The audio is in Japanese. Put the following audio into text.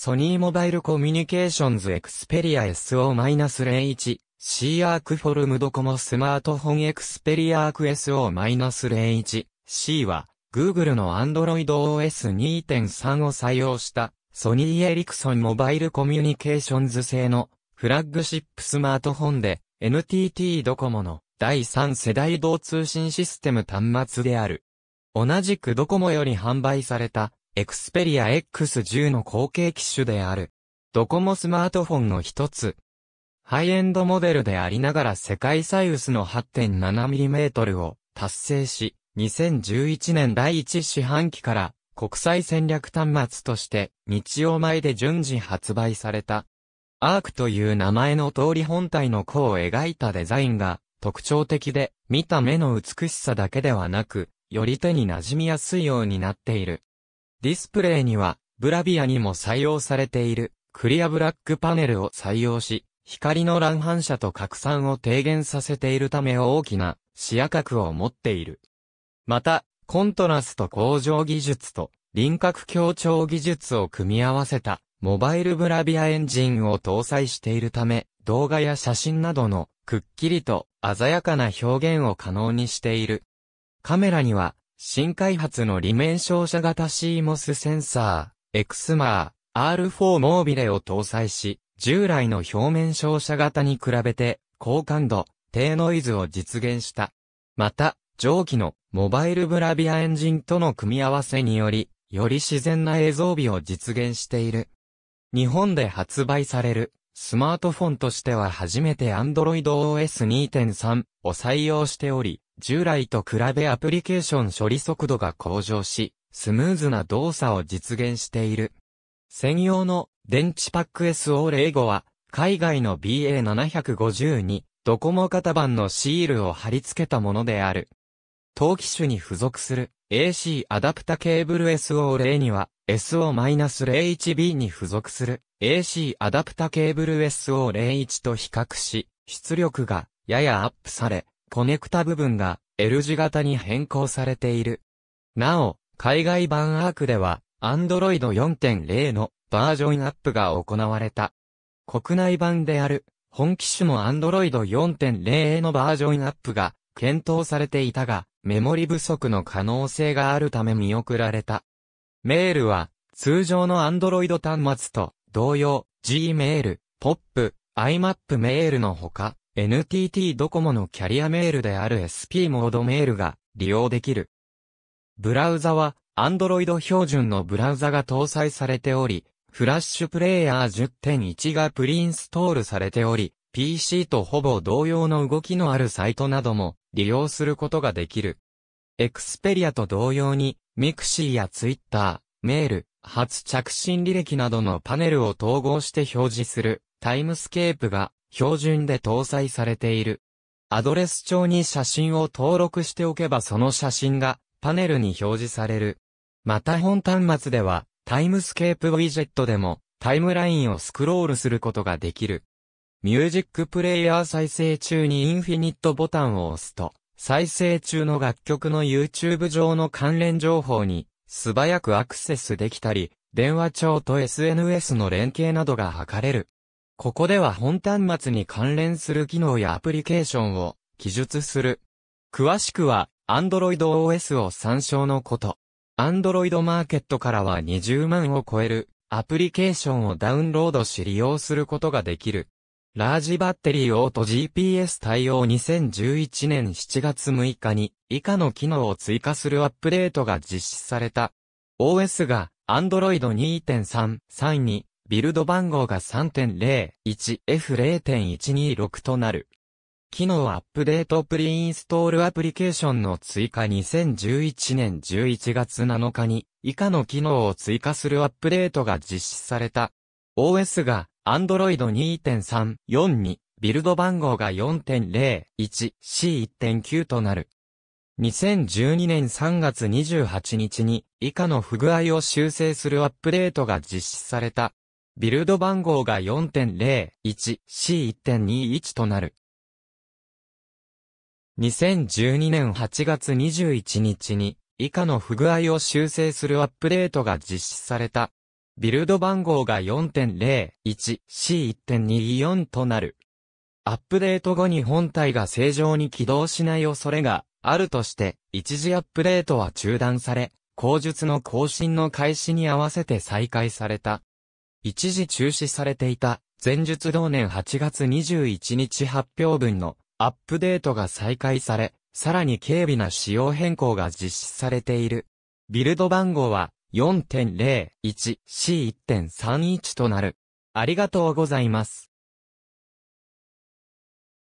ソニーモバイルコミュニケーションズエクスペリア SO-01、C アークフォルムドコモスマートフォンエクスペリアーク SO-01、C は、Google の Android OS 2.3を採用した、ソニーエリクソンモバイルコミュニケーションズ製の、フラッグシップスマートフォンで、NTT ドコモの第3世代同通信システム端末である。同じくドコモより販売されたエクスペリア X10 の後継機種である。ドコモスマートフォンの一つ。ハイエンドモデルでありながら世界最薄の 8.7mm を達成し、2011年第1四半期から国際戦略端末として日曜前で順次発売された。アークという名前の通り本体の弧を描いたデザインが特徴的で見た目の美しさだけではなく、より手に馴染みやすいようになっている。ディスプレイには、ブラビアにも採用されている、クリアブラックパネルを採用し、光の乱反射と拡散を低減させているため大きな視野角を持っている。また、コントラスト向上技術と輪郭強調技術を組み合わせたモバイルブラビアエンジンを搭載しているため、動画や写真などのくっきりと鮮やかな表現を可能にしている。カメラには新開発の裏面照射型 CMOS センサー、エクスマー、R4 モービレを搭載し、従来の表面照射型に比べて、高感度、低ノイズを実現した。また、上記のモバイルブラビアエンジンとの組み合わせにより、より自然な映像美を実現している。日本で発売されるスマートフォンとしては初めて Android OS 2.3を採用しており、従来と比べアプリケーション処理速度が向上し、スムーズな動作を実現している。専用の電池パック SO05 は、海外の BA750 にドコモ型版のシールを貼り付けたものである。当機種に付属する AC アダプタケーブル SO0 には SO-01B に付属する AC アダプタケーブル SO01 と比較し、出力がややアップされ、コネクタ部分が L 字型に変更されている。なお、海外版アークでは、Android 4.0のバージョンアップが行われた。国内版である、本機種も Android 4.0のバージョンアップが検討されていたが、メモリ不足の可能性があるため見送られた。メールは、通常の Android 端末と同様、Gmail、POP、IMAP メールのほか、NTT ドコモのキャリアメールである SP モードメールが利用できる。ブラウザは Android 標準のブラウザが搭載されており、フラッシュプレイヤー10.1がプリインストールされており、PC とほぼ同様の動きのあるサイトなども利用することができる。エクスペリアと同様に、ミクシーやツイッター、メール、初着信履歴などのパネルを統合して表示するタイムスケープが標準で搭載されている。アドレス帳に写真を登録しておけばその写真がパネルに表示される。また本端末ではタイムスケープウィジェットでもタイムラインをスクロールすることができる。ミュージックプレイヤー再生中にインフィニットボタンを押すと、再生中の楽曲の YouTube 上の関連情報に素早くアクセスできたり、電話帳と SNS の連携などが図れる。ここでは本端末に関連する機能やアプリケーションを記述する。詳しくは Android OS を参照のこと。Android マーケットからは20万を超えるアプリケーションをダウンロードし利用することができる。ラージバッテリーオート GPS 対応2011年7月6日に以下の機能を追加するアップデートが実施された。OS が Android 2.3、3にビルド番号が 3.0.1F0.126 となる。機能アップデートプリインストールアプリケーションの追加2011年11月7日に以下の機能を追加するアップデートが実施された。OS が Android 2.3.4にビルド番号が 4.0.1C1.9 となる。2012年3月28日に以下の不具合を修正するアップデートが実施された。ビルド番号が 4.01C1.21 となる。2012年8月21日に、以下の不具合を修正するアップデートが実施された。ビルド番号が 4.01C1.24 となる。アップデート後に本体が正常に起動しない恐れがあるとして、一時アップデートは中断され、口述の更新の開始に合わせて再開された。一時中止されていた、前述同年8月21日発表分のアップデートが再開され、さらに軽微な仕様変更が実施されている。ビルド番号は 4.01C1.31 となる。ありがとうございます。